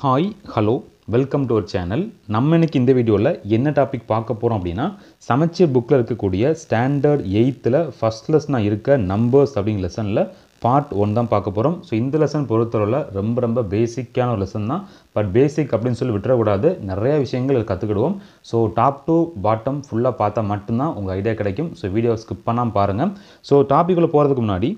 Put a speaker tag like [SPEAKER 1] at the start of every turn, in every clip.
[SPEAKER 1] hi hello welcome to our channel நம்ம இன்னைக்கு இந்த வீடியோவில் என்ன டாபிக் பார்க்க போகிறோம் அப்படின்னா சமச்சீர் புக்கில் இருக்கக்கூடிய ஸ்டாண்டர்ட் எயித்தில் ஃபஸ்ட் லெசனாக இருக்க நம்பர்ஸ் அப்படிங்கிற லெசனில் பார்ட் ஒன் தான் பார்க்க போகிறோம் ஸோ இந்த லெசன் பொறுத்தளவில் ரொம்ப ரொம்ப பேசிக்கான ஒரு லெசன் தான் பட் பேசிக் அப்படின்னு சொல்லி விட்டுறக்கூடாது நிறைய விஷயங்கள் கற்றுக்கிடுவோம் ஸோ டாப் டு பாட்டம் ஃபுல்லாக பார்த்தா மட்டும்தான் உங்கள் ஐடியா கிடைக்கும் ஸோ வீடியோ ஸ்கிப் பண்ணாமல் பாருங்கள் ஸோ டாப்பிக்கில் போகிறதுக்கு முன்னாடி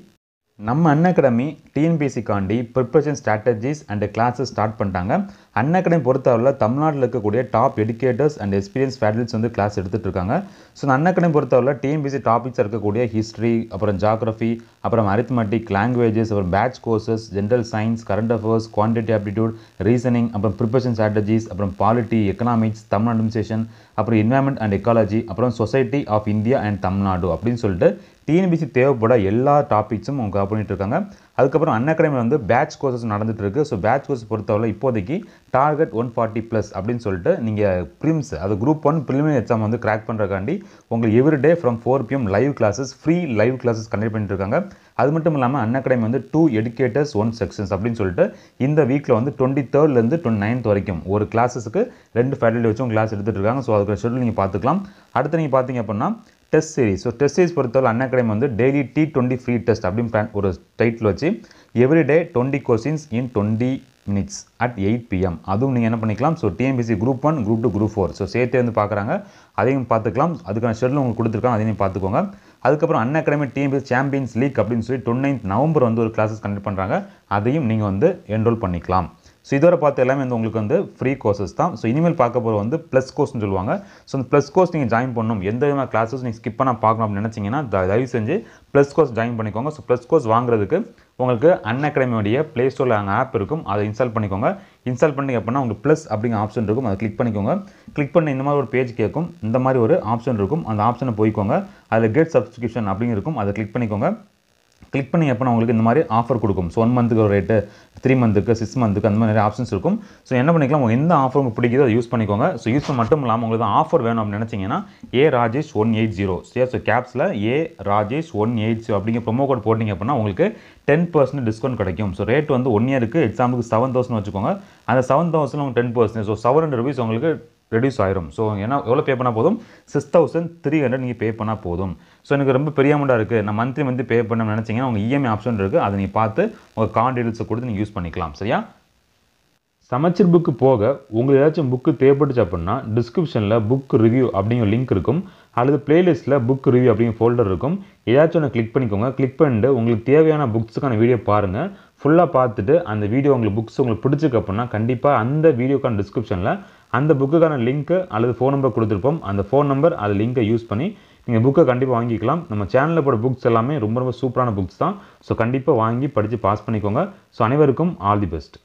[SPEAKER 1] நம்ம அன் அகாடமி டிஎன்பிசிக்காண்டி preparation strategies and classes start பண்ணிட்டாங்க அன் அகாடமி பொறுத்தவரையில் தமிழ்நாட்டில் இருக்கக்கூடிய டாப் எடுக்கேட்டர்ஸ் அண்ட் எக்ஸ்பீரியன்ஸ் ஃபேடல்ஸ் வந்து கிளாஸ் எடுத்துகிட்டு இருக்காங்க ஸோ அன் அகாடமி பொறுத்தவரையில் டிஎன்பிசி டாபிக்ஸ் இருக்கக்கூடிய ஹிஸ்ட்ரி அப்புறம் ஜாகிரஃபி அப்புறம் அரித்மெட்டிக் லாங்குவேஜஸ் அப்புறம் batch courses general science current affairs quantity aptitude reasoning அப்புறம் ப்ரிப்ரேஷன் ஸ்ட்ராட்டஜிஸ் அப்புறம் பாலிட்டி எக்கனாமிக்ஸ் தமிழ் அட்மினிஸ்ட்ரேஷன் அப்புறம் என்வாயன்மெண்ட் அண்ட் எக்காலஜி அப்புறம் society of India and Tamil Nadu அப்படின்னு சொல்லிட்டு டிஎன்பிசி தேவைப்பட எல்லா டாபிக்ஸும் அவங்க கவர் இருக்காங்க அதுக்கப்புறம் அன்அகாடமியில் வந்து பேட்ச் கோர்சஸ் நடந்துட்டு இருக்கு ஸோ பேட்ச் கோர்ஸ் பொறுத்தவரை இப்போதைக்கு டார்கெட் ஒன் ஃபார்ட்டி ப்ளஸ் அப்படின்னு சொல்லிட்டு நீங்கள் ப்ரிம்ஸ் அது குரூப் ஒன் ப்ரிலிமினரி எக்ஸாம் வந்து கிராக் பண்ணுறக்காண்டி உங்களுக்கு every day from four PM live classes free live classes conduct பண்ணிட்டு இருக்காங்க அது மட்டும் இல்லாமல் அன்அகாடமி வந்து டூ எடுக்கேட்டர்ஸ் ஒன் செக்ஷன்ஸ் அப்படின்னு சொல்லிட்டு இந்த வீக்கில் வந்து டுவெண்ட்டி தேர்ட்லேருந்து டுவெண்ட்டி நைன்த் வரைக்கும் ஒரு கிளாஸஸுக்கு ரெண்டு ஃபேக்கல்ட்டி வச்சும் கிளாஸ் எடுத்துகிட்டு இருக்காங்க ஸோ அதுக்கு ஷெட்யூல் நீங்கள் பார்த்துக்கலாம் அடுத்து நீங்கள் பார்த்தீங்க அப்படின்னா test series so test series பொறுத்தவரை அண்ணா அகாடமி வந்து daily T twenty free test அப்படின்னு பிளான் ஒரு டைட்டில் வச்சு everyday twenty questions in twenty minutes at eight PM அதுவும் நீங்கள் என்ன பண்ணிக்கலாம் so TNPSC group one group two group four so சேர்த்தே வந்து பார்க்குறாங்க அதையும் பார்த்துக்கலாம் அதுக்கான ஷெட்யூல் உங்களுக்கு கொடுத்துருக்காங்க அதையும் பார்த்துக்கோங்க அதுக்கப்புறம் Unacademy TNPSC champions league அப்படின்னு சொல்லி டுவெண்ட் நவம்பர் வந்து ஒரு கிளாஸஸ் கண்டக்ட் பண்ணுறாங்க அதையும் நீங்கள் வந்து என்ரோல் பண்ணிக்கலாம் ஸோ இதுவரை பார்த்து எல்லாமே வந்து உங்களுக்கு வந்து ஃப்ரீ கோர்சஸ் தான் ஸோ இனிமேல் பார்க்க போகிற வந்து ப்ளஸ் கோர்ஸ்னு சொல்லுவாங்க ஸோ அந்த ப்ளஸ் கோர்ஸ் நீங்கள் ஜாயின் பண்ணணும் எந்த விதமான கிளாஸஸ் நீங்கள் ஸ்கிப் பண்ணால் பார்க்கணும் அப்படின்னு நினச்சிங்கன்னா தயவு செஞ்சு ப்ளஸ் கோர்ஸ் ஜாயின் பண்ணிக்கோங்க ஸோ ப்ளஸ் கோர்ஸ் வாங்குறதுக்கு உங்களுக்கு அன் அகாடமியோடைய ப்ளே ஸ்டோரில் அங்கே ஆப் இருக்கும் அதை இன்ஸ்டால் பண்ணிக்கோங்க இன்ஸ்டால் பண்ணிங்க அப்படின்னா உங்களுக்கு ப்ளஸ் அப்படிங்கிற ஆப்ஷன் இருக்கும் அதை கிளிக் பண்ணிக்கோங்க கிளிக் பண்ண இந்த மாதிரி ஒரு பேஜ் கேட்கும் இந்த மாதிரி ஒரு ஆப்ஷன் இருக்கும் அந்த ஆப்ஷனை போய்க்கோங்க அதில் கெட் சப்ஸ்கிரிப்ஷன் அப்படிங்க இருக்கும் அதை கிளிக் பண்ணிக்கோங்க கிளிக் பண்ணி எப்போ உங்களுக்கு இந்த மாதிரி ஆஃபர் கொடுக்கும் ஸோ ஒன் மந்த்துக்கு ஒரு ரேட்டு த்ரீ மந்த்துக்கு சிக்ஸ் மந்த்துக்கு அந்த மாதிரி நிறைய ஆப்ஷன்ஸ் இருக்கும் ஸோ என்ன பண்ணிக்கலாம் உங்கள் எந்த ஆஃபர் உங்களுக்கு பிடிக்குதோ அதை யூஸ் பண்ணிக்கோங்க ஸோ யூஸ் மட்டும் இல்லாமல் உங்களுக்கு ஆஃபர் வேணும் அப்படின்னு நினச்சிங்கன்னா A Rajesh one eight zero so கேப்ஸில் A Rajesh one eight zero அப்படிங்கிற ப்ரொமோ கோட் போட்டிங்க அப்படின்னா உங்களுக்கு டென் பர்சன்ட் டிஸ்கவுண்ட் கிடைக்கும் ஸோ ரேட் வந்து ஒன் இயருக்கு எக்ஸாம்பிளுக்கு செவன் தௌசண்ட் வச்சுக்கோங்க அந்த செவன் தௌசண்ட் உங்களுக்கு ten percent so seven hundred rupees உங்களுக்கு ரெடியூஸ் ஆயிரும் ஸோ ஏன்னா எவ்வளோ பே பண்ணால் போதும் சிக்ஸ் தௌசண்ட் த்ரீ ஹண்ட்ரட் நீங்கள் பே பண்ணால் போதும் ஸோ எனக்கு ரொம்ப பெரிய அமௌண்ட்டாக இருக்குது நான் மந்த்லி மந்த்லி பே பண்ண நினச்சிங்கன்னா உங்கள் இஎம்ஐ e ஆப்ஷன் இருக்குது அதை நீங்கள் பார்த்து உங்கள் கார்டு டீட்டெயில்ஸை கொடுத்து நீங்கள் யூஸ் பண்ணிக்கலாம் சரியா சமைச்சர் புக்கு போக உங்களுக்கு ஏதாச்சும் புக்கு தேவைப்பட்டுச்சு அப்படின்னா டிஸ்கிரிப்ஷனில் புக் ரிவ்யூ அப்படிங்கிற லிங்க் இருக்கும் அல்லது பிளேலிஸ்ட்டில் புக் ரிவ்யூ அப்படிங்கிற ஃபோல்டர் இருக்கும் ஏதாச்சும் ஒன்று கிளிக் பண்ணிக்கோங்க கிளிக் பண்ணிட்டு உங்களுக்கு தேவையான புக்ஸுக்கான வீடியோ பாருங்கள் ஃபுல்லாக பார்த்துட்டு அந்த வீடியோ உங்களுக்கு புக்ஸ் உங்களுக்கு பிடிச்சிருக்கு அப்படின்னா கண்டிப்பாக அந்த வீடியோக்கான டிஸ்கிரிப்ஷனில் அந்த புக்குக்கான லிங்க்கு அல்லது ஃபோன் நம்பர் கொடுத்துருப்போம் அந்த ஃபோன் நம்பர் அது லிங்க்கை யூஸ் பண்ணி நீங்கள் புக்கை கண்டிப்பாக வாங்கிக்கலாம் நம்ம சேனலில் போட புக்ஸ் எல்லாமே ரொம்ப ரொம்ப சூப்பரான புக்ஸ் தான் ஸோ கண்டிப்பாக வாங்கி படித்து பாஸ் பண்ணிக்கோங்க ஸோ அனைவருக்கும் ஆல் தி பெஸ்ட்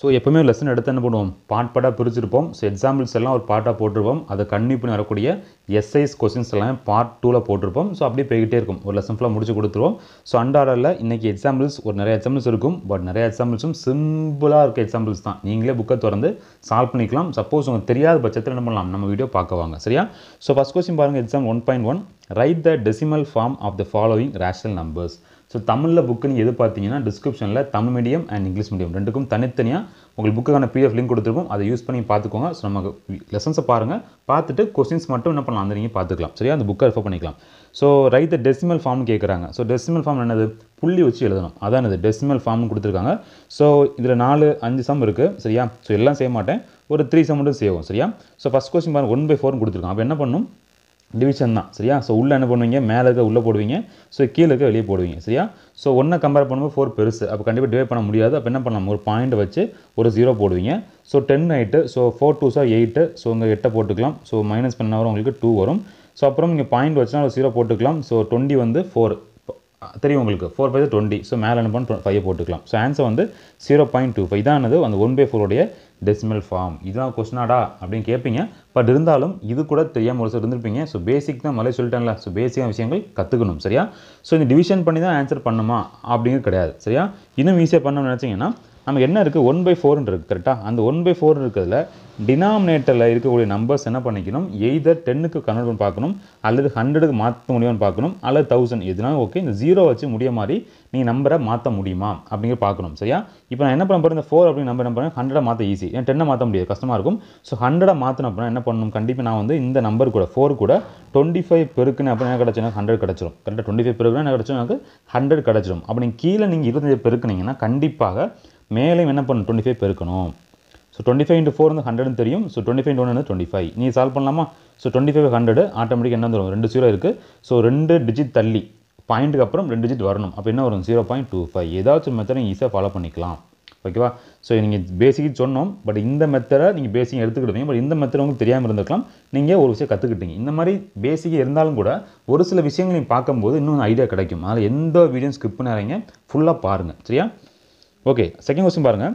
[SPEAKER 1] ஸோ எப்போவுமே லெசன் எடுத்து என்ன பண்ணுவோம் பாட் பாட்டாக பிரிச்சிருப்போம் ஸோ எக்ஸாம்பிள்ஸ் எல்லாம் ஒரு பாட்டாக போட்டிருப்போம் அதை கன்னியூ பண்ணி வரக்கூடிய எஸ்ஐஸ் கொஸ்டின்ஸ் எல்லாமே பார்ட் டூவில் போட்டிருப்போம் ஸோ அப்படியே போய்கிட்டே இருக்கும் ஒரு லெசன் ஃபுல்லாக முடிச்சு கொடுத்துருவோம் ஸோ அண்டாரில் இன்றைக்கி எக்ஸாம்பிள்ஸ் ஒரு நிறைய எக்ஸாம்பிள்ஸ் இருக்கும் பட் நிறைய எக்ஸாம்பிள்ஸும் சிம்பிளாக இருக்க எக்ஸாம்பிள்ஸ் தான் நீங்களே புக்கை திறந்து சால்வ் பண்ணிக்கலாம் சப்போஸ் உங்களுக்கு தெரியாத பட்சத்தில் என்ன பண்ணலாம் நம்ம வீடியோ பார்க்க வாங்க சரியா ஸோ ஃபஸ்ட் கொஸ்டின் பாருங்கள் exam one point one write the decimal form of the following rational numbers so தமிழில் நீங்கள் எது பார்த்தீங்கன்னா டிஸ்கிரிப்ஷனில் Tamil medium and English medium ரெண்டுக்கும் தனித்தனியாக உங்களுக்கு புக்குக்கான பிஎஃப் லிங்க் கொடுத்துருப்போம் அதை யூஸ் பண்ணி பார்த்துக்கோங்க ஸோ நமக்கு லெசன்ஸை பாருங்கள் பார்த்துட்டு கொஸ்டின்ஸ் மட்டும் என்ன பண்ணலாம் அந்த நீங்கள் பார்த்துக்கலாம் சரியா அந்த புக்கை ரெஃபர் பண்ணிக்கலாம் ஸோ ரைட் டெசிமல் ஃபார்ம் கேட்குறாங்க ஸோ டெசிமல் ஃபார்ம் என்னது புள்ளி வச்சு எழுதணும் அதான் அது டெசிமல் ஃபார்ம்னு கொடுத்துருக்காங்க ஸோ இதில் நாலு அஞ்சு சம் இருக்குது சரியா ஸோ எல்லாம் செய்ய மாட்டேன் ஒரு த்ரீ சம் மட்டும் செய்வோம் சரியா ஸோ ஃபஸ்ட் கொஸ்டின் பாருங்கள் ஒன் பை ஃபோர்னு கொடுத்துருக்காங்க அப்போ என்ன பண்ணும் டிவிஷன் தான் சரியா ஸோ உள்ளே என்ன பண்ணுவீங்க மேலே இருக்க உள்ளே போடுவீங்க ஸோ கீழே இருக்க வெளியே போடுவீங்க சரியா ஸோ ஒன்றை கம்பேர் பண்ணும்போது ஃபோர் பெருசு அப்போ கண்டிப்பாக டிவைட் பண்ண முடியாது அப்போ என்ன பண்ணலாம் ஒரு பாயிண்ட் வச்சு ஒரு ஜீரோ போடுவீங்க so ten eight so four two sir eight so உங்கள் எட்டை போட்டுக்கலாம் ஸோ மைனஸ் பண்ண வரும் உங்களுக்கு டூ வரும் ஸோ அப்புறம் நீங்கள் பாயிண்ட் வச்சுனா ஒரு ஜீரோ போட்டுக்கலாம் ஸோ டுவெண்ட்டி வந்து ஃபோர் தெரியும் உங்களுக்கு ஃபோர் ஃபைவ் டுவெண்ட்டி ஸோ மேலே என்ன பண்ண ஃபைவ் போட்டுக்கலாம் ஸோ ஆன்சர் வந்து ஜீரோ பாயிண்ட் டூ ஃபைவ் தான் அந்த ஒன் பை ஃபோருடைய டெசிமல் ஃபார்ம் இதுதான் கொஸ்டினாடா அப்படின்னு கேட்பீங்க பட் இருந்தாலும் இது கூட தெரியாமல் ஒரு சார் இருந்திருப்பீங்க ஸோ பேசிக் தான் மலை சொல்லிட்டேன்ல ஸோ பேசிக்கான விஷயங்கள் கற்றுக்கணும் சரியா ஸோ இந்த டிவிஷன் பண்ணி தான் ஆன்சர் பண்ணுமா அப்படிங்கிறது கிடையாது சரியா இன்னும் ஈஸியாக பண்ணணும்னு நினச்சிங்கன்னா நமக்கு என்ன இருக்குது ஒன் பை ஃபோர்னு இருக்குது கரெக்டாக அந்த ஒன் பை ஃபோர் இருக்கிறதுல டினாமினேட்டரில் இருக்கக்கூடிய நம்பர்ஸ் என்ன பண்ணிக்கணும் எய்தர் டென்னுக்கு கன்வெர்ட் பண்ணி பார்க்கணும் அல்லது ஹண்ட்ரடுக்கு மாற்ற முடியுமான்னு பார்க்கணும் அல்லது தௌசண்ட் எதுனா ஓகே இந்த ஜீரோ வச்சு முடிய மாதிரி நீங்கள் நம்பரை மாற்ற முடியுமா அப்படிங்கிற பார்க்கணும் சரியா இப்போ நான் என்ன பண்ண போகிறேன் இந்த ஃபோர் அப்படிங்கிற நம்பர் என்ன பண்ணுறேன் ஹண்ட்ரடை மாற்ற ஈஸி ஏன் டென்னை மாற்ற முடியாது கஷ்டமாக இருக்கும் ஸோ ஹண்ட்ரடை மாற்றின அப்படின்னா என்ன பண்ணணும் கண்டிப்பாக நான் வந்து இந்த நம்பர் கூட ஃபோர் கூட டுவெண்ட்டி ஃபைவ் பெருக்குன்னு அப்படின்னா என்ன கிடச்சினா ஹண்ட்ரட் கிடச்சிரும் கரெக்டாக டுவெண்ட்டி ஃபைவ் பெருக்குன்னா என்ன கிடச்சோம் எனக்கு ஹண்ட்ரட் கிடச்சிரும் அப்படி கீழே நீங்கள் இருபத்தஞ்சு பெருக்குனீங்கன்னா கண்டிப்பாக மேலேயும் என்ன பண்ணணும் டுவெண்ட்டி ஃபைவ் பெருக்கணும் so twenty five into four வந்து ஹண்ட்ரட்னு தெரியும் ஸோ டுவெண்ட்டி ஃபைவ் ஒன்று டுவெண்ட்டி ஃபைவ் நீ சால்வ் பண்ணலாமா so twenty five hundred automatic என்ன ரெண்டு ஜீரோ இருக்குது ஸோ ரெண்டு டிஜிட் தள்ளி பாயிண்ட்டுக்கு அப்புறம் ரெண்டு டிஜிட் வரணும் அப்போ என்ன வரும் ஜீரோ பாயிண்ட் டூ ஃபைவ் ஏதாச்சும் மெத்தடை நீங்கள் ஈஸியாக ஃபாலோ பண்ணிக்கலாம் ஓகேவா ஸோ நீங்கள் பேசிக்கு சொன்னோம் பட் இந்த மெத்தடை நீங்கள் பேசிக் எடுத்துக்கிட்டீங்க பட் இந்த மெத்தட் உங்களுக்கு தெரியாமல் இருந்திருக்கலாம் நீங்கள் ஒரு விஷயம் கற்றுக்கிட்டீங்க இந்த மாதிரி பேசிக் இருந்தாலும் கூட ஒரு சில விஷயங்கள் நீங்கள் பார்க்கும்போது இன்னும் ஐடியா கிடைக்கும் அதில் எந்த வீடியோ ஸ்கிப் பண்ணுறீங்க ஃபுல்லாக பாருங்கள் சரியா ஓகே செகண்ட் கொஸ்டின் பாருங்கள்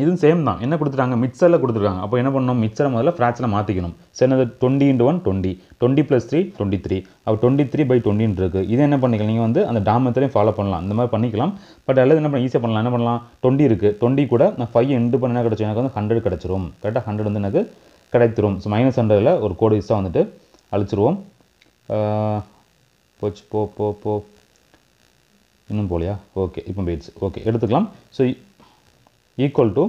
[SPEAKER 1] இதுவும் சேம் தான் என்ன கொடுத்துருக்காங்க மிக்சரில் கொடுத்துருக்காங்க அப்போ என்ன பண்ணணும் மிக்சரை முதல்ல ஃப்ராக்ஷனை மாற்றிக்கணும் சரி twenty into one twenty twenty plus three twenty three அப்போ டுவெண்ட்டி த்ரீ பை டுவெண்ட்டின் இருக்குது இது என்ன பண்ணிக்கலாம் நீங்கள் வந்து அந்த டாமத்திலையும் ஃபாலோ பண்ணலாம் இந்த மாதிரி பண்ணிக்கலாம் பட் அல்லது என்ன பண்ண ஈஸியாக பண்ணலாம் என்ன பண்ணலாம் டுவெண்ட்டி இருக்குது டுவெண்ட்டி கூட நான் ஃபைவ் எண்டு பண்ண என்ன கிடச்சோம் எனக்கு வந்து ஹண்ட்ரட் கிடச்சிரும் கரெக்டாக ஹண்ட்ரட் வந்து எனக்கு கிடைத்திரும் ஸோ மைனஸ் ஹண்ட்ரடில் ஒரு கோடி இஸ்ஸாக வந்துட்டு அழிச்சிருவோம் போச்சு போ போ போ இன்னும் போலையா ஓகே இப்போ போயிடுச்சு ஓகே எடுத்துக்கலாம் ஸோ ஈக்குவல் டு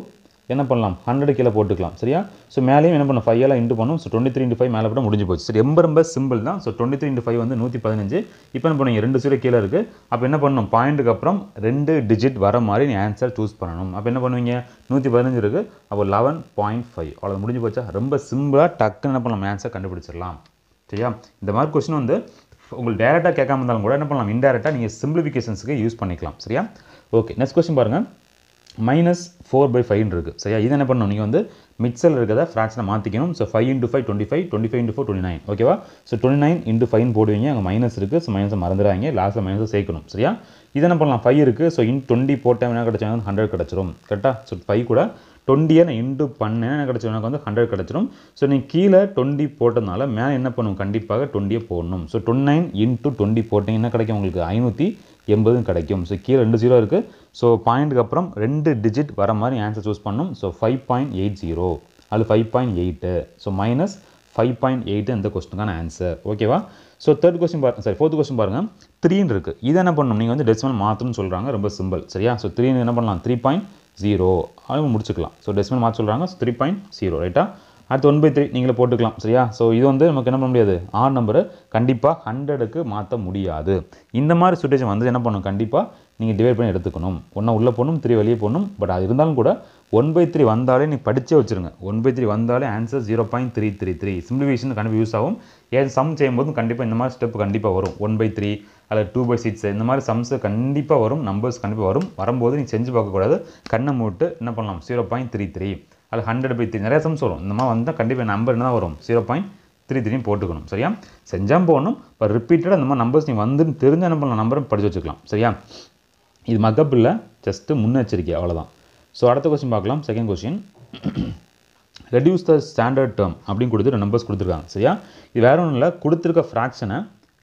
[SPEAKER 1] என்ன பண்ணலாம் ஹண்ட்ரட் கீழே போட்டுக்கலாம் சரியா ஸோ மேலேயும் என்ன பண்ண எல்லாம் இன்ட்டு பண்ணும் so twenty three into five மேலே போட்டு முடிஞ்சு போச்சு சரி ரொம்ப ரொம்ப சிம்பிள் தான் so twenty three into five வந்து நூற்றி பதினஞ்சு இப்போ என்ன பண்ணுவீங்க ரெண்டு சீரோ கீழே இருக்குது அப்போ என்ன பண்ணணும் பாயிண்ட்டுக்கு அப்புறம் ரெண்டு டிஜிட் வர மாதிரி நீ ஆன்சர் சூஸ் பண்ணணும் அப்போ என்ன பண்ணுவீங்க நூற்றி பதினஞ்சு இருக்குது அப்போ லெவன் பாயிண்ட் ஃபைவ் அவ்வளோ முடிஞ்சு போச்சா ரொம்ப சிம்பிளாக டக்குன்னு என்ன பண்ணலாம் ஆன்சர் கண்டுபிடிச்சிடலாம் சரியா இந்த மாதிரி கொஸ்டின் வந்து உங்களுக்கு டேரெக்டாக கேட்காம இருந்தாலும் கூட என்ன பண்ணலாம் இன்டேரக்டாக நீங்கள் சிம்பிளிஃபிகேஷன்ஸுக்கு யூஸ் பண்ணிக்கலாம் சரியா ஓகே நெக்ஸ்ட் கொஸ்டின் பாருங்கள் மைனஸ் ஃபோர் பை ஃபைவ்னு இருக்குது சரியா இது என்ன பண்ணணும் நீங்கள் வந்து மிக்சல் இருக்கிறத ஃப்ராக்ஷனை மாற்றிக்கணும் so five into five twenty five twenty five into four twenty nine ஓகேவா so twenty nine into five போடுவீங்க அங்கே மைனஸ் இருக்குது ஸோ மைனஸை மறந்துடுறாங்க லாஸ்ட்டில் மைனஸை சேர்க்கணும் சரியா இது என்ன பண்ணலாம் ஃபைவ் இருக்குது ஸோ இன் டுவெண்ட்டி போட்டால் என்ன கிடச்சாங்க ஹண்ட்ரட் கிடச்சிரும் கரெக்டாக ஸோ ஃபைவ் கூட டொண்ட்டியை நான் இன்டு பண்ணேன் என்ன கிடச்சிடும் எனக்கு வந்து ஹண்ட்ரட் கிடச்சிடும் ஸோ நீங்கள் கீழே டுவெண்ட்டி போட்டதுனால மேலே என்ன பண்ணுவோம் கண்டிப்பாக டொண்ட்டியை போடணும் so twenty nine into twenty போட்டிங்கன்னா கிடைக்கும் உங்களுக்கு ஐநூற்றி எண்பதும் கிடைக்கும் ஸோ கீழே ரெண்டு ஜீரோ இருக்குது ஸோ பாயிண்ட்டுக்கு அப்புறம் ரெண்டு டிஜிட் வர மாதிரி ஆன்சர் சூஸ் பண்ணணும் so five point eight zero அது five point eight so minus five point eight இந்த கொஸ்டினுக்கான ஆன்சர் ஓகேவா ஸோ தேர்ட் கொஸ்டின் பாருங்கள் சாரி ஃபோர்த் கொஸ்டின் பாருங்கள் த்ரீன்னு இருக்குது இது என்ன பண்ணணும் நீங்கள் வந்து டெசிமல் மாற்றணும்னு சொல்கிறாங்க ரொம்ப சிம்பிள் சரியா ஸோ த்ரீன்னு என்ன பண்ணலாம் த்ரீ பாயிண்ட் ஜீரோ அதுவும் முடிச்சுக்கலாம் ஸோ டெசிமல் மார்க் சொல்கிறாங்க ஸோ த்ரீ பாயிண்ட் ஜீரோ ரைட்டா அடுத்து ஒன் பை த்ரீ நீங்களே போட்டுக்கலாம் சரியா ஸோ இது வந்து நமக்கு என்ன பண்ண முடியாது ஆர் நம்பரை கண்டிப்பாக ஹண்ட்ரடுக்கு மாற்ற முடியாது இந்த மாதிரி சுச்சுவேஷன் வந்து என்ன பண்ணணும் கண்டிப்பாக நீங்கள் டிவைட் பண்ணி எடுத்துக்கணும் ஒன்றா உள்ளே போகணும் த்ரீ வெளியே போகணும் பட் அது இருந்தாலும் கூட ஒன் பை த்ரீ வந்தாலே நீங்கள் படித்தே வச்சுருங்க ஒன் பை த்ரீ வந்தாலே answer zero point three three three simplification கண்டிப்பாக யூஸ் ஆகும் ஏன் சம் செய்யும்போதும் கண்டிப்பாக இந்த மாதிரி ஸ்டெப் கண்டிப்பாக வரும் ஒன் பை த்ரீ அல்லது டூ பை சிக்ஸ் இந்த மாதிரி சம்ஸு கண்டிப்பாக வரும் நம்பர்ஸ் கண்டிப்பாக வரும் வரும்போது நீங்கள் செஞ்சு பார்க்கக்கூடாது கண்ணை மூட்டு என்ன பண்ணலாம் ஜீரோ பாயிண்ட் த்ரீ த்ரீ அது ஹண்ட்ரட் பை த்ரீ நிறைய சம்ஸ் வரும் இந்த மாதிரி வந்தால் கண்டிப்பாக நம்பர் என்ன தான் வரும் ஜீரோ பாயிண்ட் த்ரீ த்ரீ போட்டுக்கணும் சரியா செஞ்சால் போகணும் இப்போ ரிப்பீட்டடாக அந்த மாதிரி நம்பர்ஸ் நீ வந்துன்னு தெரிஞ்சு என்ன பண்ணலாம் நம்பரும் படித்து வச்சுக்கலாம் சரியா இது மக்கப் இல்லை ஜஸ்ட்டு முன்னெச்சரிக்கை அவ்வளோதான் ஸோ அடுத்த கொஸ்டின் பார்க்கலாம் second question reduce the standard term அப்படின்னு கொடுத்து நம்பர்ஸ் கொடுத்துருக்காங்க சரியா இது வேறு ஒன்றும் இல்லை கொடுத்துருக்க ஃப்ராக்ஷனை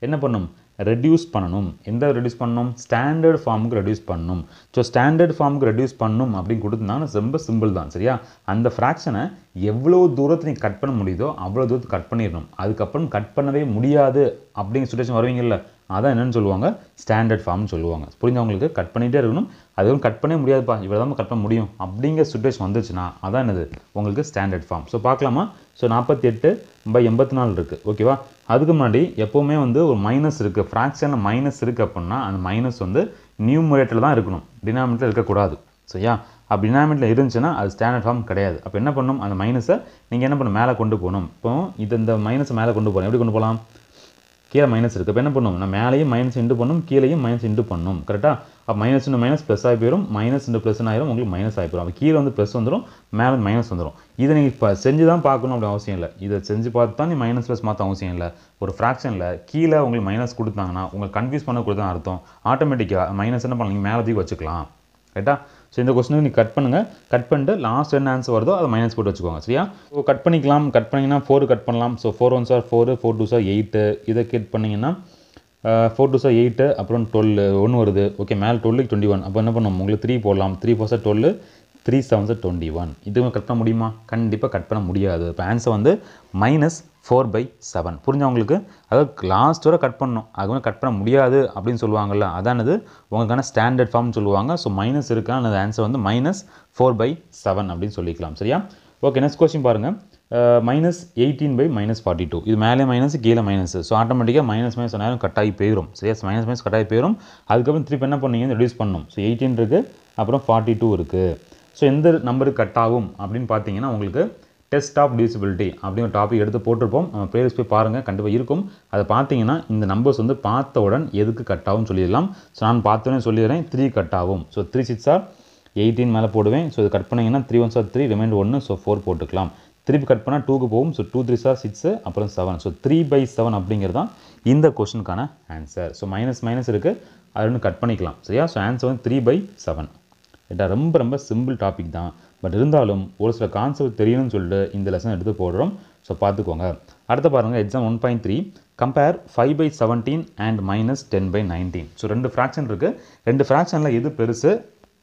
[SPEAKER 1] என்ன பண்ணும் ரெடியூஸ் பண்ணணும் எந்த ரெடியூஸ் பண்ணணும் ஸ்டாண்டர்ட் ஃபார்முக்கு ரெடியூஸ் பண்ணணும் ஸோ ஸ்டாண்டர்ட் ஃபார்முக்கு ரெடியூஸ் பண்ணணும் அப்படின்னு கொடுத்துருந்தாங்கன்னா ரொம்ப சிம்பிள் தான் சரியா அந்த ஃப்ராக்ஷனை எவ்வளோ தூரத்தை நீங்கள் கட் பண்ண முடியுதோ அவ்வளோ தூரத்தை கட் பண்ணிடணும் அதுக்கப்புறம் கட் பண்ணவே முடியாது அப்படிங்கிற சுச்சுவேஷன் வருவீங்கல்ல அதான் என்னென்னு சொல்லுவாங்க ஸ்டாண்டர்ட் ஃபார்ம்னு சொல்லுவாங்க புரிஞ்சவங்களுக்கு கட் பண்ணிகிட்டே இருக்கணும் அதுவும் கட் பண்ணவே முடியாதுப்பா இவ்வளோ தான் கட் பண்ண முடியும் அப்படிங்கிற சுச்சுவேஷன் வந்துச்சுன்னா அதான் என்னது உங்களுக்கு ஸ்டாண்டர்ட் ஃபார்ம் ஸோ பார்க்கலாமா ஸோ நாற்பத்தி எட்டு பை எண்பத்தி நாலு இருக்குது ஓகேவா அதுக்கு முன்னாடி எப்போவுமே வந்து ஒரு மைனஸ் இருக்குது ஃப்ராக்ஷனில் மைனஸ் இருக்குது அப்படின்னா அந்த மைனஸ் வந்து நியூ முறையில் தான் இருக்கணும் டினாமினேட்டில் இருக்கக்கூடாது சரியா அப்படி டினாமினேட்டில் இருந்துச்சுன்னா அது ஸ்டாண்டர்ட் ஃபார்ம் கிடையாது அப்போ என்ன பண்ணணும் அந்த மைனஸை நீங்கள் என்ன பண்ணணும் மேலே கொண்டு போகணும் இப்போ இது இந்த மைனஸை மேலே கொண்டு போகணும் எப்படி கொண்டு போகலாம் கீழே மைனஸ் இருக்குது இப்போ என்ன பண்ணும் நான் மேலேயும் மைனஸ் இண்டு பண்ணும் கீழேயும் மைனஸ் இண்டு பண்ணும் கரெக்டாக அப்போ மைனஸ் இன்னும் மைனஸ் ப்ளஸ் ஆகி போயிடும் மைனஸ் இண்டு ப்ளஸ் ஆயிரும் உங்களுக்கு மைனஸ் ஆகி போயிடும் அப்போ கீழே வந்து ப்ளஸ் வந்துடும் மேலே மைனஸ் வந்துடும் இதை நீங்கள் இப்போ செஞ்சு தான் பார்க்கணும் அப்படி அவசியம் இல்லை இதை செஞ்சு பார்த்து தான் நீ மைனஸ் ப்ளஸ் மாற்ற அவசியம் இல்லை ஒரு ஃப்ராக்ஷனில் கீழே உங்களுக்கு மைனஸ் கொடுத்தாங்கன்னா உங்களுக்கு கன்ஃபியூஸ் பண்ண கொடுத்தா அர்த்தம் ஆட்டோமேட்டிக்காக மைனஸ் என்ன பண்ணலாம் நீங்கள் மேலே தூக்கி வச்சுக்கலாம் ரைட்டா ஸோ இந்த கொஸ்டினுக்கு நீங்கள் கட் பண்ணுங்கள் கட் பண்ணிட்டு லாஸ்ட் என்ன ஆன்சர் வருதோ அதை மைனஸ் போட்டு வச்சுக்கோங்க சரியா ஸோ கட் பண்ணிக்கலாம் கட் பண்ணிங்கன்னா ஃபோர் கட் பண்ணலாம் so four ones are four four two sir eight இதை கட் பண்ணிங்கன்னா ஃபோர் டூ சார் எயிட்டு அப்புறம் டுவெல் ஒன்று வருது ஓகே மேல் டுவெல்லுக்கு டுவெண்ட்டி ஒன் அப்போ என்ன பண்ணுவோம் உங்களுக்கு த்ரீ போடலாம் three fours are twelve three sevens twenty one இது கட் பண்ண முடியுமா கண்டிப்பாக கட் பண்ண முடியாது இப்போ ஆன்சர் வந்து மைனஸ் ஃபோர் பை செவன் புரிஞ்சவங்களுக்கு அதாவது லாஸ்ட் வரை கட் பண்ணணும் அதுவும் கட் பண்ண முடியாது அப்படின்னு சொல்லுவாங்கள்ல அதானது உங்களுக்கான ஸ்டாண்டர்ட் ஃபார்ம்னு சொல்லுவாங்க ஸோ மைனஸ் இருக்கான அந்த ஆன்சர் வந்து மைனஸ் ஃபோர் பை செவன் அப்படின்னு சொல்லிக்கலாம் சரியா ஓகே நெக்ஸ்ட் கொஸ்டின் பாருங்கள் minus eighteen by minus forty two இது மேலே மைனஸ் கீழே மைனஸ் ஸோ ஆட்டோமேட்டிக்காக மைனஸ் மைனஸ் சொன்னாலும் கட்டாகி போயிடும் சரியா மைனஸ் மைனஸ் கட்டாகி போயிடும் அதுக்கப்புறம் திருப்பி என்ன பண்ணீங்க ரெடியூஸ் பண்ணணும் ஸோ எயிட்டீன் இருக்குது அப்புறம் ஃபார்ட்டி டூ இருக்குது ஸோ எந்த நம்பரு கட் ஆகும் அப்படின்னு பார்த்தீங்கன்னா உங்களுக்கு டெஸ்ட் ஆஃப் டியூசிபிலிட்டி அப்படின்னு டாபிக் எடுத்து போட்டிருப்போம் நம்ம ப்ளேலிஸ்ட் போய் பாருங்கள் கண்டிப்பாக இருக்கும் அதை பார்த்தீங்கன்னா இந்த நம்பர்ஸ் வந்து பார்த்தவுடன் எதுக்கு கட் ஆகும்னு சொல்லிடலாம் ஸோ நான் பார்த்தோன்னே சொல்லிடுறேன் த்ரீ கட் ஆகும் so three sixes are eighteen மேலே போடுவேன் ஸோ இது கட் பண்ணிங்கன்னா three ones are three remainder ஒன்று ஸோ ஃபோர் போட்டுக்கலாம் திருப்பி கட் பண்ணால் டூக்கு போகும் so two threes are six அப்புறம் seven so three by seven அப்படிங்கிறது தான் இந்த கொஷனுக்கான ஆன்சர் ஸோ மைனஸ் மைனஸ் இருக்குது அது கட் பண்ணிக்கலாம் சரியா ஸோ ஆன்சர் வந்து த்ரீ பை செவன் ஏட்டா ரொம்ப ரொம்ப சிம்பிள் டாபிக் தான் பட் இருந்தாலும் ஒரு சில கான்செப்ட் தெரியணும்னு சொல்லிட்டு இந்த லெசன் எடுத்து போடுறோம் ஸோ பார்த்துக்கோங்க அடுத்து பாருங்கள் exam one point three compare five by seventeen and minus ten by nineteen so ரெண்டு ஃப்ராக்ஷன் இருக்குது ரெண்டு ஃப்ராக்ஷனில் எது பெருசு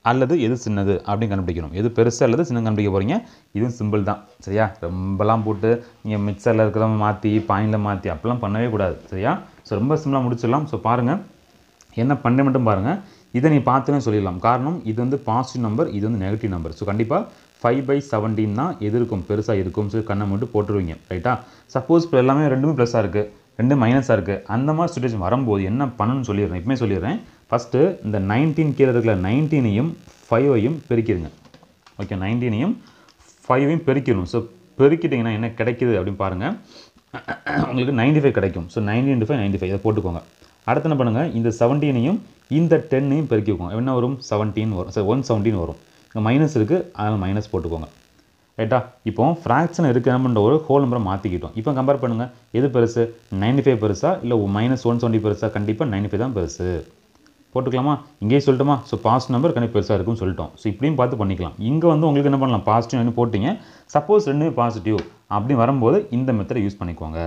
[SPEAKER 1] அல்லது எது சின்னது அப்படின்னு கண்டுபிடிக்கணும் எது பெருசு அல்லது சின்ன கண்டுபிடிக்க போகிறீங்க இதுவும் சிம்பிள் தான் சரியா ரொம்பலாம் போட்டு நீங்கள் மிக்சரில் இருக்கிறவங்க மாற்றி பாயிண்டில் மாற்றி அப்படிலாம் பண்ணவே கூடாது சரியா ஸோ ரொம்ப சிம்பிளாக முடிச்சிடலாம் ஸோ பாருங்கள் என்ன பண்ண மட்டும் பாருங்கள் இதை நீ பார்த்துன்னு சொல்லிடலாம் காரணம் இது வந்து பாசிட்டிவ் நம்பர் இது வந்து நெகட்டிவ் நம்பர் ஸோ கண்டிப்பாக ஃபைவ் பை செவன்டீன் தான் எது இருக்கும் பெருசாக இருக்கும் சொல்லி கண்ணை மட்டும் போட்டுருவீங்க ரைட்டா சப்போஸ் இப்போ எல்லாமே ரெண்டுமே ப்ளஸ்ஸாக இருக்குது ரெண்டு மைனஸாக இருக்குது அந்த மாதிரி சுச்சுவேஷன் வரும்போது என்ன பண்ணணும்னு சொல்லிடுறேன் இப்போ சொல்லிடுறேன் ஃபஸ்ட்டு இந்த நைன்டீன் கீழே இருக்கிற நைன்டீனையும் ஃபைவையும் பெருக்கிடுங்க ஓகே நைன்டீனையும் ஃபைவையும் பெருக்கிடணும் ஸோ பெருக்கிட்டிங்கன்னா என்ன கிடைக்கிது அப்படின்னு பாருங்கள் உங்களுக்கு நைன்டி ஃபைவ் கிடைக்கும் so ninety into five ninety five இதை போட்டுக்கோங்க அடுத்து என்ன பண்ணுங்கள் இந்த செவன்டீனையும் இந்த டென்னையும் பெருக்கிக்கோங்க என்ன வரும் செவன்டீன் வரும் சரி ஒன் செவன்டீன் வரும் இங்கே மைனஸ் இருக்குது அதனால் மைனஸ் போட்டுக்கோங்க ரைட்டா இப்போ ஃப்ராக்ஷன் இருக்குது ஒரு ஹோல் நம்பரை மாற்றிக்கிட்டோம் இப்போ கம்பேர் பண்ணுங்கள் எது பெருசு நைன்டி ஃபைவ் பெருசா இல்லை மைனஸ் ஒன் செவன்ட்டி பெருசாக கண்டிப்பாக நைன்டி ஃபைவ் தான் பெருசு போட்டுக்கலாமா இங்கேயே சொல்லிட்டோமா ஸோ பாசிட்டிவ் நம்பர் கண்டிப்பாக பெருசாக இருக்கும்னு சொல்லிட்டோம் ஸோ இப்படியும் பார்த்து பண்ணிக்கலாம் இங்கே வந்து உங்களுக்கு என்ன பண்ணலாம் பாசிட்டிவ் போட்டிங்க சப்போஸ் ரெண்டுமே பாசிட்டிவ் அப்படின்னு வரும்போது இந்த மெத்தடை யூஸ் பண்ணிக்கோங்க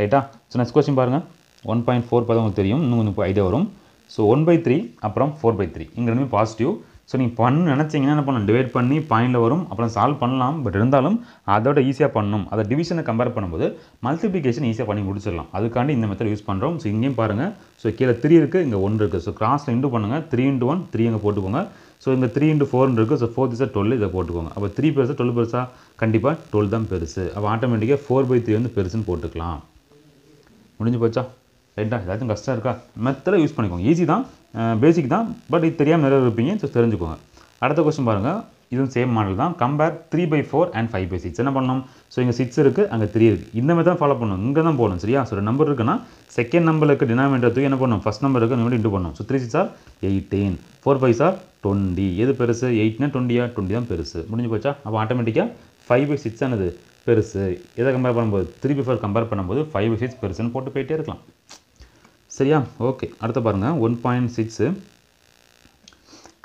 [SPEAKER 1] ரைட்டா ஸோ நெக்ஸ்ட் கொஸ்டின் பாருங்கள் ஒன் பாயிண்ட் ஃபோர் பார்த்தா உங்களுக்கு தெரியும் இன்னும் கொஞ்சம் ஐடியா வரும் ஸோ ஒன் பை த்ரீ அப்புறம் ஃபோர் பை த்ரீ இங்கே ரெண்டுமே பாசிட்டிவ் ஸோ நீங்கள் பண்ணு நினச்சிங்கன்னா என்ன பண்ணணும் டிவைட் பண்ணி பாயிண்டில் வரும் அப்புறம் சால்வ் பண்ணலாம் பட் இருந்தாலும் அதோட ஈஸியாக பண்ணணும் அதை டிவிஷனை கம்பேர் பண்ணும்போது மல்டிபிகேஷன் ஈஸியாக பண்ணி முடிச்சிடலாம் அதுக்காண்டி இந்த மெத்தட் யூஸ் பண்ணுறோம் ஸோ இங்கேயும் பாருங்கள் ஸோ கீழே த்ரீ இருக்குது இங்கே ஒன்று இருக்குது ஸோ கிராஸில் இன்ட்டு பண்ணுங்கள் த்ரீ இன்ட்டு ஒன் த்ரீ இங்கே போட்டுக்கோங்க ஸோ இந்த த்ரீ இன்ட்டு ஃபோர்னு இருக்குது ஸோ ஃபோர் திசை டுவெல் இதை போட்டுக்கோங்க அப்போ த்ரீ பெருசாக டுவெல் பெருசாக கண்டிப்பாக டுவெல் தான் பெருசு அப்போ ஆட்டோமேட்டிக்காக ஃபோர் பை த்ரீ வந்து பெருசுன்னு போட்டுக்கலாம் முடிஞ்சு போச்சா ரைட்டா ஏதாச்சும் கஷ்டம் இருக்கா மெத்தில் யூஸ் பண்ணிக்கோங்க ஈஸி தான் பேசிக் தான் பட் இது தெரியாமல் நிறைய இருப்பீங்க ஸோ தெரிஞ்சுக்கோங்க அடுத்த கொஸ்டின் பாருங்கள் இதுவும் சேம் மாடல் தான் compare three by four and five by six என்ன பண்ணணும் ஸோ இங்கே சிக்ஸ் இருக்குது அங்கே த்ரீ இருக்குது இந்த மாதிரி தான் ஃபாலோ பண்ணணும் இங்கே தான் போகணும் சரியா ஸோ நம்பர் இருக்குன்னா செகண்ட் நம்பருக்கு டினாமினேட்டர் தூக்கி என்ன பண்ணணும் ஃபஸ்ட் நம்பருக்கு நம்ம இன்டு பண்ணணும் so three sixes are eighteen four fives are twenty எது பெருசு எயிட்னா டுவெண்ட்டியா டுவெண்ட்டி தான் பெருசு முடிஞ்சு போச்சா அப்போ ஆட்டோமேட்டிக்காக ஃபைவ் பை சிக்ஸ் ஆனது பெருசு எதை கம்பேர் பண்ணும்போது த்ரீ பை ஃபோர் கம்பேர் பண்ணும்போது ஃபைவ் பை சிக்ஸ் பெருசுன்னு போட்டு போயிட்டே இருக்கலாம் சரியா ஓகே அடுத்து பாருங்கள் one point six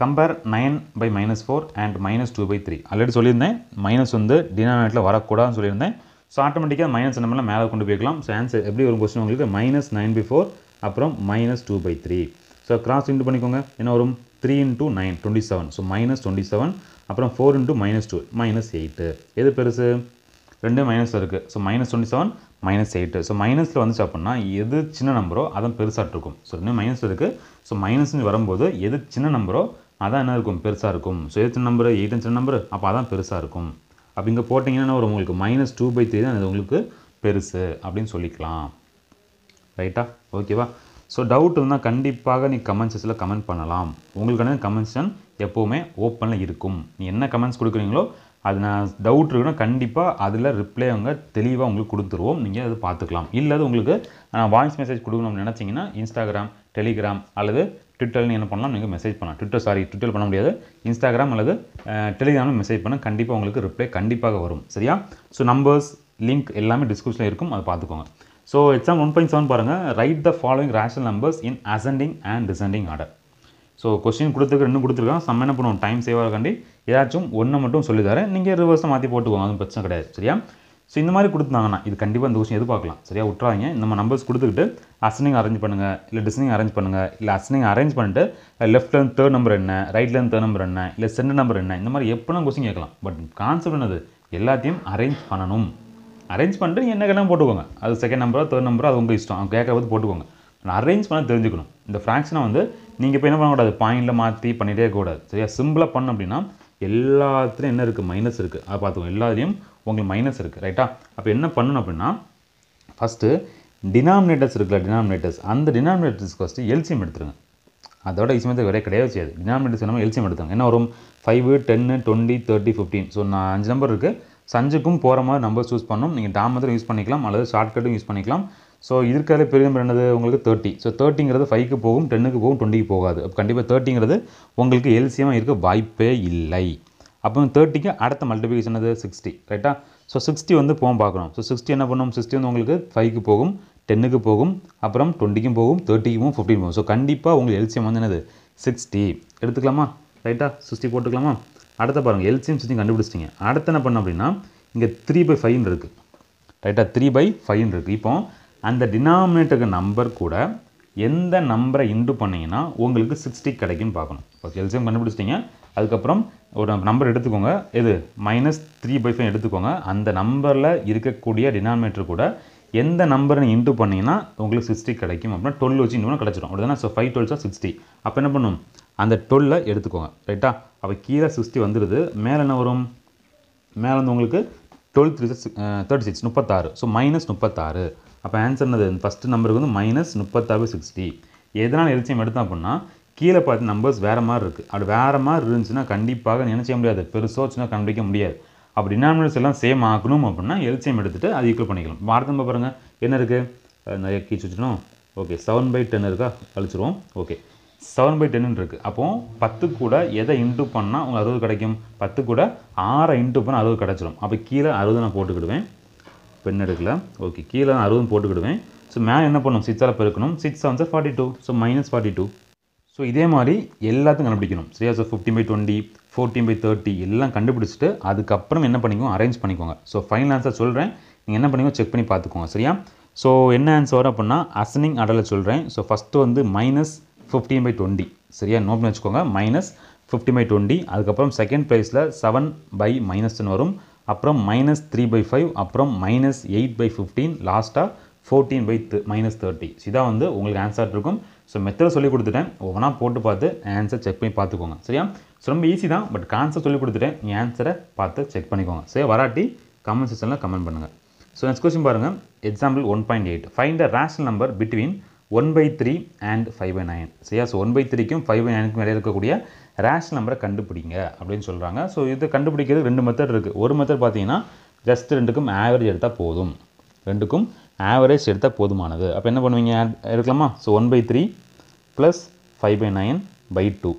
[SPEAKER 1] compare nine by minus four and minus two by three already சொல்லியிருந்தேன் மைனஸ் வந்து டினாமினேட்டில் வரக்கூடாதுன்னு சொல்லியிருந்தேன் ஸோ ஆட்டோமேட்டிக்காக மைனஸ் நம்மளால் மேலே கொண்டு போய்க்கலாம் ஸோ ஆன்சர் எப்படி ஒரு கொஸ்டின் உங்களுக்கு மைனஸ் நைன் பை ஃபோர் அப்புறம் minus two by three so cross into பண்ணிக்கோங்க என்ன வரும் three into nine twenty seven so minus twenty seven அப்புறம் four into minus two minus eight எது பெருசு ரெண்டு மைனஸ் இருக்குது so minus twenty seven minus eight so மைனஸில் வந்துச்சு அப்படின்னா எது சின்ன நம்பரோ அதான் பெருசாக இருக்கும் ஸோ ரெண்டு மைனஸ் இருக்குது ஸோ மைனஸ்னு வரும்போது எது சின்ன நம்பரோ அதான் என்ன இருக்கும் பெருசாக இருக்கும் ஸோ எது சின்ன நம்பர் எயிட்டன் சின்ன நம்பர் அப்போ அதான் பெருசாக இருக்கும் அப்போ இங்கே போட்டிங்கன்னா ஒரு உங்களுக்கு மைனஸ் டூ பை த்ரீ தான் அது உங்களுக்கு பெருசு அப்படின்னு சொல்லிக்கலாம் ரைட்டா ஓகேவா ஸோ டவுட் இருந்தால் கண்டிப்பாக நீ கமெண்ட்ஸில் கமெண்ட் பண்ணலாம் உங்களுக்கான கமெண்ட்ஸன் எப்போவுமே ஓப்பனில் இருக்கும் நீ என்ன கமெண்ட்ஸ் கொடுக்குறீங்களோ அது நான் டவுட் இருக்குன்னா கண்டிப்பாக அதில் ரிப்ளை அவங்க தெளிவாக உங்களுக்கு கொடுத்துருவோம் நீங்கள் அதை பார்த்துக்கலாம் இல்லை அது உங்களுக்கு நான் வாய்ஸ் மெசேஜ் கொடுக்கணும்னு நினச்சிங்கன்னா இன்ஸ்டாகிராம் டெலிகிராம் அல்லது ட்விட்டர்னு என்ன பண்ணலாம் நீங்கள் மெசேஜ் பண்ணலாம் ட்விட்டர் சாரி ட்விட்டர் பண்ண முடியாது இன்ஸ்டாகிராம் அல்லது டெலிகிராமில் மெசேஜ் பண்ணால் கண்டிப்பாக உங்களுக்கு ரிப்ளை கண்டிப்பாக வரும் சரியா ஸோ நம்பர்ஸ் லிங்க் எல்லாமே டிஸ்கிரிப்ஷனில் இருக்கும் அதை பார்த்துக்கோங்க so exam one point seven பாருங்கள் write the following rational numbers in ascending and descending order so question கொடுத்துருக்கு ரெண்டு கொடுத்துருக்கான் நம்ம என்ன பண்ணுவோம் டைம் சேவ் ஆகாண்டி ஏதாச்சும் ஒன்றை மட்டும் சொல்லி தரேன் நீங்கள் ரிவர்ஸை மாற்றி போட்டுக்கோங்க அதுவும் பிரச்சனை கிடையாது சரியா ஸோ இந்த மாதிரி கொடுத்தாங்கன்னா இது கண்டிப்பாக இந்த கொஸ்டின் எதிர்பார்க்கலாம் சரியா விட்றாங்க நம்ம நம்பர்ஸ் கொடுத்துக்கிட்டு அசனிங் அரேஞ்ச் பண்ணுங்கள் இல்லை டிசனிங் அரேஞ்ச் பண்ணுங்கள் இல்லை அசனிங் அரேஞ்ச் பண்ணிட்டு லெஃப்ட்லேருந்து தேர்ட் நம்பர் என்ன ரைட்லேருந்து தேர்ட் நம்பர் என்ன இல்லை சென்டர் நம்பர் என்ன இந்த மாதிரி எப்போனா கொஸ்டின் கேட்கலாம் பட் கான்செப்ட் என்னது எல்லாத்தையும் அரேஞ்ச் பண்ணணும் அரேஞ்ச் பண்ணிட்டு என்ன கேட்க போட்டுக்கோங்க அது செகண்ட் நம்பரோ தேர்ட் நம்பரோ அது உங்கள் இஷ்டம் அவங்க கேட்குறது போட்டுக்கோங்க அரேஞ்ச் பண்ண தெரிஞ்சுக்கணும் இந்த ஃப்ராக்ஷனை வந்து நீங்கள் இப்போ என்ன பண்ணக்கூடாது பாயிண்டில் மாற்றி பண்ணிகிட்டே கூடாது சரியா சிம்பிளாக பண்ண அப்படின்னா எல்லாத்துலேயும் என்ன இருக்குது மைனஸ் இருக்குது அதை பார்த்துக்கோ எல்லாத்துலேயும் உங்களுக்கு மைனஸ் இருக்குது ரைட்டா அப்போ என்ன பண்ணணும் அப்படின்னா ஃபஸ்ட்டு டினாமினேட்டர்ஸ் இருக்குல்ல டினாமினேட்டர்ஸ் அந்த டினாமினேட்டர்ஸ்க்கு ஃபஸ்ட்டு எல்சியம் எடுத்துருங்க அதோட ஈஸியாக வேறே கிடையாது செய்யாது டினாமினேட்டர்ஸ் நம்ம எல்சியம் எடுத்துங்க என்ன வரும் ஃபைவ் டென்னு டுவெண்ட்டி தேர்ட்டி ஃபிஃப்டின் ஸோ நான் அஞ்சு நம்பர் இருக்குது சஞ்சுக்கும் போகிற மாதிரி நம்பர் சூஸ் பண்ணணும் நீங்கள் டாம் மாதிரி யூஸ் பண்ணிக்கலாம் அல்லது ஷார்ட்கட்டும் யூஸ் பண்ணிக்கலாம் ஸோ இருக்கிறதுல பெரிய நம்பர் என்னது உங்களுக்கு தேர்ட்டி ஸோ தேர்ட்டிங்கிறது ஃபைவ்க்கு போகும் டென்னுக்கு போகும் டுவெண்ட்டிக்கு போகாது அப்போ கண்டிப்பாக தேர்ட்டிங்கிறது உங்களுக்கு எல்சியமாக இருக்க வாய்ப்பே இல்லை அப்போ தேர்ட்டிக்கு அடுத்த மல்டிபிகேஷன் அது சிக்ஸ்டி ரைட்டாக ஸோ சிக்ஸ்டி வந்து போகும் பார்க்குறோம் ஸோ சிக்ஸ்டி என்ன பண்ணணும் சிக்ஸ்டி வந்து உங்களுக்கு ஃபைவ்க்கு போகும் டென்னுக்கு போகும் அப்புறம் டுவெண்ட்டிக்கும் போகும் தேர்ட்டிக்கு போகும் ஃபிஃப்டின் போகும் ஸோ கண்டிப்பாக உங்களுக்கு எல்சியம் வந்து என்னது சிக்ஸ்டி எடுத்துக்கலாமா ரைட்டாக சிக்ஸ்டி போட்டுக்கலாமா அடுத்த பாருங்கள் எல்சியம் சிக்ஸ்டி கண்டுபிடிச்சிட்டிங்க அடுத்து என்ன பண்ணோம் அப்படின்னா இங்கே த்ரீ பை ஃபைவ்னு இருக்குது ரைட்டாக த்ரீ பை ஃபைவ்னு இருக்குது இப்போ அந்த டினாமினேட்டருக்கு நம்பர் கூட எந்த நம்பரை இன்டு பண்ணிங்கன்னா உங்களுக்கு சிக்ஸ்டி கிடைக்குன்னு பார்க்கணும் இப்போ கெல்சியம் கண்டுபிடிச்சிட்டிங்க அதுக்கப்புறம் ஒரு நம்பர் எடுத்துக்கோங்க இது மைனஸ் த்ரீ பை ஃபைவ் எடுத்துக்கோங்க அந்த நம்பரில் இருக்கக்கூடிய டினாமினேட்டர் கூட எந்த நம்பரை நீ இன்ட்டு பண்ணிங்கன்னா உங்களுக்கு சிக்ஸ்டி கிடைக்கும் அப்படின்னா டுவெல் வச்சு இன்னும் கிடச்சிடும் அப்படி தானே ஸோ ஃபைவ் டுவெல்ஸாக சிக்ஸ்டி அப்போ என்ன பண்ணும் அந்த டுவெல்ல எடுத்துக்கோங்க ரைட்டா அப்போ கீழே சிக்ஸ்டி வந்துடுது மேலே என்ன வரும் மேலே வந்து உங்களுக்கு டுவெல் த்ரீ தேர்ட்டி சிக்ஸ் முப்பத்தாறு ஸோ மைனஸ் முப்பத்தாறு அப்போ ஆன்சர் என்னது ஃபஸ்ட்டு நம்பருக்கு வந்து மைனஸ் முப்பத்தாறு சிக்ஸ்டி எதனால் எல்சியம் எடுத்தோம் அப்படின்னா கீழே பார்த்து நம்பர்ஸ் வேறு மாதிரி இருக்குது அப்படி வேறு மாதிரி இருந்துச்சுன்னா கண்டிப்பாக நினச்சிக்க முடியாது பெருசோச்சுன்னா கண்டுபிடிக்க முடியாது அப்படி டினாமினேட்ஸ் எல்லாம் சேம் ஆக்கணும் அப்படின்னா எல்சியம் எடுத்துகிட்டு அது ஈக்குவல் பண்ணிக்கலாம் வார்த்தை பாருங்கள் என்ன இருக்குது நிறைய கீச்சு வச்சுக்கணும் ஓகே செவன் பை டென் இருக்கா கழிச்சிருவோம் ஓகே செவன் பை டென்னு இருக்குது அப்போது பத்து கூட எதை இன்ட்டு பண்ணால் உங்களுக்கு அறுபது கிடைக்கும் பத்து கூட ஆறை இன்ட்டு பண்ணால் அறுபது கிடச்சிரும் அப்போ கீழே அறுபது நான் போட்டுக்கிடுவேன் பென் எடுக்கலாம் ஓகே கீழே நான் அறுபது போட்டுக்கிடுவேன் ஸோ மேலே என்ன பண்ணணும் சிக்ஸால் பெருக்கணும் sixes are forty two so minus forty two so இதே மாதிரி எல்லாத்தையும் கண்டுபிடிக்கணும் சரியா சார் fifteen by twenty fourteen by thirty எல்லாம் கண்டுபிடிச்சிட்டு அதுக்கப்புறம் என்ன பண்ணிக்கோங்க அரேஞ்ச் பண்ணிக்கோங்க ஸோ ஃபைனல் ஆன்சர் சொல்கிறேன் நீங்கள் என்ன பண்ணிக்கோ செக் பண்ணி பார்த்துக்கோங்க சரியா ஸோ என்ன ஆன்சர் வரும் அப்படின்னா அசனிங் அடலை சொல்கிறேன் ஸோ ஃபஸ்ட்டு வந்து மைனஸ் ஃபிஃப்டீன் பை டுவெண்ட்டி சரியா நோ பண்ணி வச்சுக்கோங்க மைனஸ் ஃபிஃப்டி பை டுவெண்ட்டி அதுக்கப்புறம் செகண்ட் ப்ரைஸில் செவன் பை மைனஸ் டென் வரும் அப்புறம் மைனஸ் த்ரீ பை ஃபைவ் அப்புறம் மைனஸ் எயிட் பை ஃபிஃப்டீன் லாஸ்ட்டாக ஃபோர்டீன் பை மைனஸ் தேர்ட்டி இதான் வந்து உங்களுக்கு ஆன்சர் இருக்கும் ஸோ மெத்தட் சொல்லி கொடுத்துட்டேன் ஒவ்வொன்றா போட்டு பார்த்து ஆன்சர் செக் பண்ணி பார்த்துக்கோங்க சரியா ஸோ ரொம்ப ஈஸி தான் பட் கான்செப்ட் சொல்லி கொடுத்துட்டேன் நீ ஆன்சரை பார்த்து செக் பண்ணிக்கோங்க சரி வராட்டி கமெண்ட் செக்ஷனில் கமெண்ட் பண்ணுங்கள் ஸோ நெக்ஸ்ட் கொஸ்டின் பாருங்கள் example one point eight find a rational number between one by three and five by nine சரியா ஸோ ஒன் பை த்ரீக்கும் ஃபைவ் பை நைனுக்கும் மேலே இருக்கக்கூடிய ரேஷ் நம்பரை கண்டுபிடிங்க அப்படின்னு சொல்கிறாங்க ஸோ இது கண்டுபிடிக்கிறது ரெண்டு மெத்தட் இருக்குது ஒரு மெத்தட் பார்த்தீங்கன்னா ஜஸ்ட் ரெண்டுக்கும் ஆவரேஜ் எடுத்தால் போதும் ரெண்டுக்கும் ஆவரேஜ் எடுத்தால் போதுமானது அப்போ என்ன பண்ணுவீங்க எடுக்கலாமா so one by three plus five by nine by two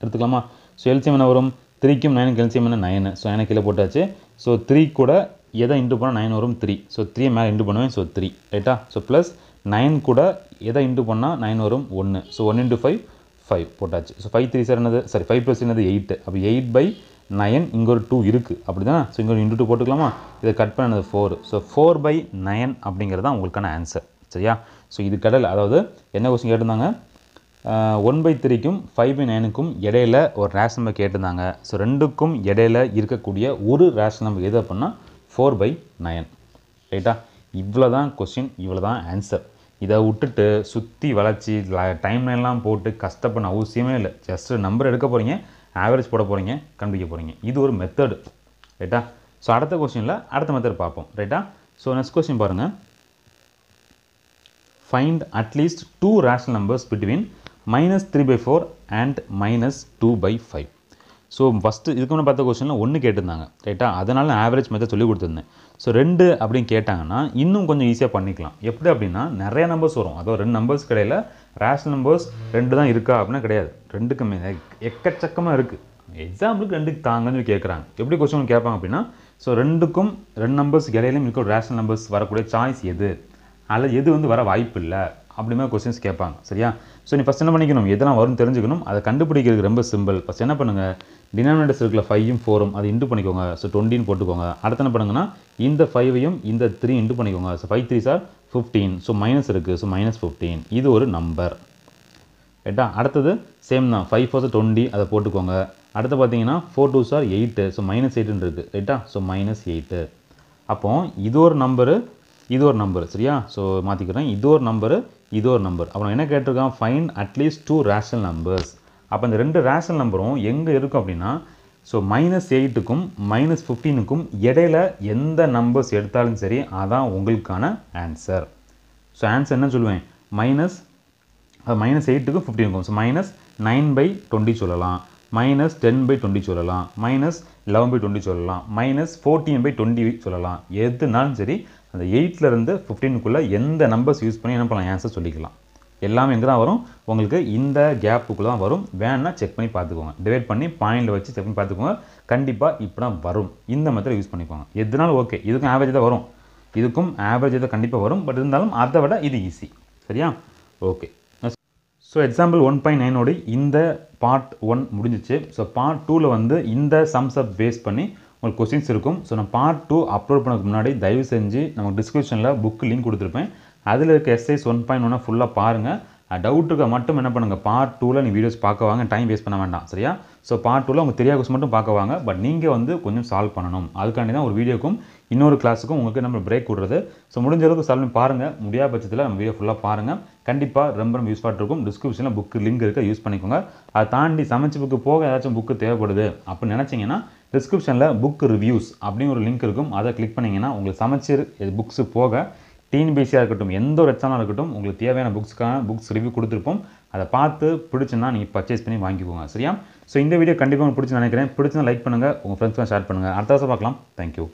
[SPEAKER 1] எடுத்துக்கலாமா ஸோ எல்சியம் என்ன வரும் த்ரீக்கும் நைனுக்கு எல்சியம் என்ன நைனு ஸோ எனக்கு கீழே போட்டாச்சு ஸோ த்ரீ கூட எதை இன்டு பண்ணால் நைன் வரும் த்ரீ ஸோ த்ரீ மேலே இன்டு பண்ணுவேன் ஸோ த்ரீ ரைட்டா ஸோ ப்ளஸ் நைன் கூட எதை இன்டு பண்ணால் நைன் வரும் ஒன்று so one into five five போட்டாச்சு ஸோ ஃபைவ் த்ரீ சார் என்னது சாரி ஃபைவ் ப்ளஸ் என்னது எயிட்டு அப்போ எயிட் பை நயன் இங்கே ஒரு டூ இருக்குது அப்படி தான் ஸோ இங்கே ஒரு இன்டூ டூ போட்டுக்கலாமா இதை கட் பண்ணது four so four by nine அப்படிங்கிறது தான் உங்களுக்கான ஆன்சர் சரியா ஸோ இது கடல் அதாவது என்ன கொஸ்டின் கேட்டிருந்தாங்க ஒன் பை த்ரீக்கும் ஃபைவ் பை நைனுக்கும் இடையில ஒரு ரேஷன் நம்பர் கேட்டிருந்தாங்க ஸோ ரெண்டுக்கும் இடையில இருக்கக்கூடிய ஒரு ரேஷன் நம்பர் எது அப்படின்னா ஃபோர் பை நயன் ரைட்டா இவ்வளோ தான் கொஸ்டின் இவ்வளோ தான் ஆன்சர் இதை விட்டுட்டு சுற்றி வளைச்சி டைம் லைன்லாம் போட்டு கஷ்டப்பட அவசியமே இல்லை ஜஸ்ட் நம்பர் எடுக்க போகிறீங்க ஆவரேஜ் போட போகிறீங்க கண்டுபிடிக்க போகிறீங்க இது ஒரு மெத்தடு ரைட்டா ஸோ அடுத்த கொஸ்டினில் அடுத்த மெத்தட் பார்ப்போம் ரைட்டா ஸோ நெக்ஸ்ட் கொஸ்டின் பாருங்கள் find at least two rational numbers between minus three by four and minus two by five so first இதுக்கு முன்னே பார்த்த கொஸ்டினில் ஒன்று கேட்டிருந்தாங்க ரைட்டா அதனால் நான் ஆவரேஜ் மெத்தட் சொல்லி கொடுத்துருந்தேன் ஸோ ரெண்டு அப்படின்னு கேட்டாங்கன்னா இன்னும் கொஞ்சம் ஈஸியாக பண்ணிக்கலாம் எப்படி அப்படின்னா நிறைய நம்பர்ஸ் வரும் அதோ ரெண்டு நம்பர்ஸ் கிடையில ரேஷ் நம்பர்ஸ் ரெண்டு தான் இருக்கா அப்படின்னா கிடையாது ரெண்டுக்கு எக்கச்சக்கமாக இருக்குது எக்ஸாம்பிளுக்கு ரெண்டுக்கு தாங்கன்னு கேட்குறாங்க எப்படி கொஸ்டின் கேட்பாங்க அப்படின்னா ஸோ ரெண்டுக்கும் ரெண்டு நம்பர்ஸ் இடையிலும் இருக்கிற ரேஷ்னல் நம்பர்ஸ் வரக்கூடிய சாய்ஸ் எது அதில் எது வந்து வர வாய்ப்பு இல்லை அப்படிமே கொஸ்டின்ஸ் கேட்பாங்க சரியா ஸோ நீ ஃபஸ்ட் என்ன பண்ணிக்கணும் எதெல்லாம் வரும்னு தெரிஞ்சுக்கணும் அதை கண்டுபிடிக்கிறதுக்கு ரொம்ப சிம்பிள் ஃபஸ்ட் என்ன பண்ணுங்கள் டினாமினேட்டர்ஸ் இருக்கிற ஃபைவும் ஃபோரும் அதை இண்டு பண்ணிக்கோங்க ஸோ டுவெண்ட்டின்னு போட்டுக்கோங்க அடுத்து என்ன பண்ணுங்கன்னா இந்த ஃபைவையும் இந்த த்ரீ இன்ட்டு பண்ணிக்கோங்க ஸோ ஃபைவ் த்ரீ சார் ஃபிஃப்டீன் ஸோ மைனஸ் இருக்குது ஸோ மைனஸ் ஃபிஃப்டீன் இது ஒரு நம்பர் ரைட்டா அடுத்தது சேம் தான் ஃபைவ் ஃபோர் டுவெண்ட்டி அதை போட்டுக்கோங்க அடுத்து பார்த்தீங்கன்னா four two sir eight so minus எயிட்டுன்னு இருக்குது ரைட்டா ஸோ மைனஸ் எயிட்டு அப்போது இது ஒரு நம்பரு இது ஒரு நம்பரு சரியா ஸோ மாற்றிக்கிறேன் இது ஒரு நம்பரு இது ஒரு நம்பர் அப்புறம் என்ன கேட்டிருக்கான் find at least two rational numbers அப்போ இந்த ரெண்டு ரேஷனல் நம்பரும் எங்கே இருக்கும் அப்படின்னா ஸோ மைனஸ் எயிட்டுக்கும் மைனஸ் ஃபிஃப்டீனுக்கும் இடையில எந்த நம்பர்ஸ் எடுத்தாலும் சரி அதான் உங்களுக்கான ஆன்சர் ஸோ ஆன்சர் என்ன சொல்லுவேன் மைனஸ் மைனஸ் எயிட்டுக்கும் ஃபிஃப்டீனுக்கும் so minus nine by twenty சொல்லலாம் மைனஸ் டென் பை டுவெண்ட்டி சொல்லலாம் மைனஸ் லெவன் பை டுவெண்ட்டி சொல்லலாம் மைனஸ் ஃபோர்டீன் பை டுவெண்ட்டி சொல்லலாம் எதுனாலும் சரி அந்த எயிட்லேருந்து ஃபிஃப்டீனுக்குள்ளே எந்த நம்பர்ஸ் யூஸ் பண்ணி என்ன பண்ணலாம் ஆன்சர் சொல்லிக்கலாம் எல்லாமே எங்கே தான் வரும் உங்களுக்கு இந்த கேப்புக்குள்ளே தான் வரும் வேணால் செக் பண்ணி பார்த்துக்கோங்க டிவைட் பண்ணி பாயிண்டில் வச்சு செக் பண்ணி பார்த்துக்கோங்க கண்டிப்பாக இப்போ தான் வரும் இந்த மெத்தட் யூஸ் பண்ணிக்கோங்க எதுனாலும் ஓகே இதுக்கும் ஆவரேஜ் தான் வரும் இதுக்கும் ஆவரேஜ் தான் கண்டிப்பாக வரும் பட் இருந்தாலும் அதை விட இது ஈஸி சரியா okay so example one point நைனோடு இந்த பார்ட் ஒன் முடிஞ்சிச்சு ஸோ பார்ட் டூவில் வந்து இந்த சம்ஸ் அப் பேஸ் பண்ணி உங்களுக்கு கொஸ்டின்ஸ் இருக்கும் ஸோ நான் பார்ட் டூ அப்லோட் பண்ணதுக்கு முன்னாடி தயவு செஞ்சு நமக்கு டிஸ்கிரிப்ஷனில் புக்கு லிங்க் கொடுத்துருப்பேன் அதில் இருக்க எஸ்ஐஸ் ஒன் பாயிண்ட் ஒன்னாக ஃபுல்லாக பாருங்கள் டவுட் இருக்க மட்டும் என்ன பண்ணுங்கள் பார்ட் டூவில் நீ வீடியோஸ் பார்க்க வாங்க டைம் வேஸ்ட் பண்ண வேண்டாம் சரியா ஸோ பார்ட் டூவில் உங்களுக்கு தெரியாத கொஸ்டின் மட்டும் பார்க்க வாங்க பட் நீங்கள் வந்து கொஞ்சம் சால்வ் பண்ணணும் அதுக்காண்டி தான் ஒரு வீடியோக்கும் இன்னொரு கிளாஸுக்கும் உங்களுக்கு நம்ம பிரேக் விடுறது ஸோ முடிஞ்ச அளவுக்கு சால்வ் பாருங்கள் முடியாத பட்சத்தில் நம்ம வீடியோ ஃபுல்லாக பாருங்கள் கண்டிப்பாக ரொம்ப ரொம்ப யூஸ்ஃபாக இருக்கும் டிஸ்கிரிப்ஷனில் புக்கு லிங்க் இருக்க யூஸ் பண்ணிக்கோங்க அதை தாண்டி சமைச்சு புக்கு போக ஏதாச்சும் புக்கு தேவைப்படுது அப்படின்னு நினச்சிங்கன்னா டிஸ்கிரிப்ஷனில் புக் ரிவ்யூஸ் அப்படின்னு ஒரு லிங்க் இருக்கும் அதை கிளிக் பண்ணிங்கன்னா உங்களுக்கு சமைச்சர் புக்ஸு போக டிஎன்பிசியாக இருக்கட்டும் எந்த ஒரு எச்சானாக இருக்கட்டும் உங்களுக்கு தேவையான புக்ஸ்க்கான புக்ஸ் ரிவ்யூ கொடுத்துருப்போம் அதை பார்த்து பிடிச்சுன்னா நீங்கள் பர்ச்சேஸ் பண்ணி வாங்கிக்கோங்க சரியா ஸோ இந்த வீடியோ கண்டிப்பாக உங்களுக்கு பிடிச்சி நினைக்கிறேன் பிடிச்சினா லைக் பண்ணுங்கள் உங்கள் ஃப்ரெண்ட்ஸ்லாம் ஷேர் பண்ணுங்கள் அடுத்த வருஷம் பார்க்கலாம் தேங்க்யூ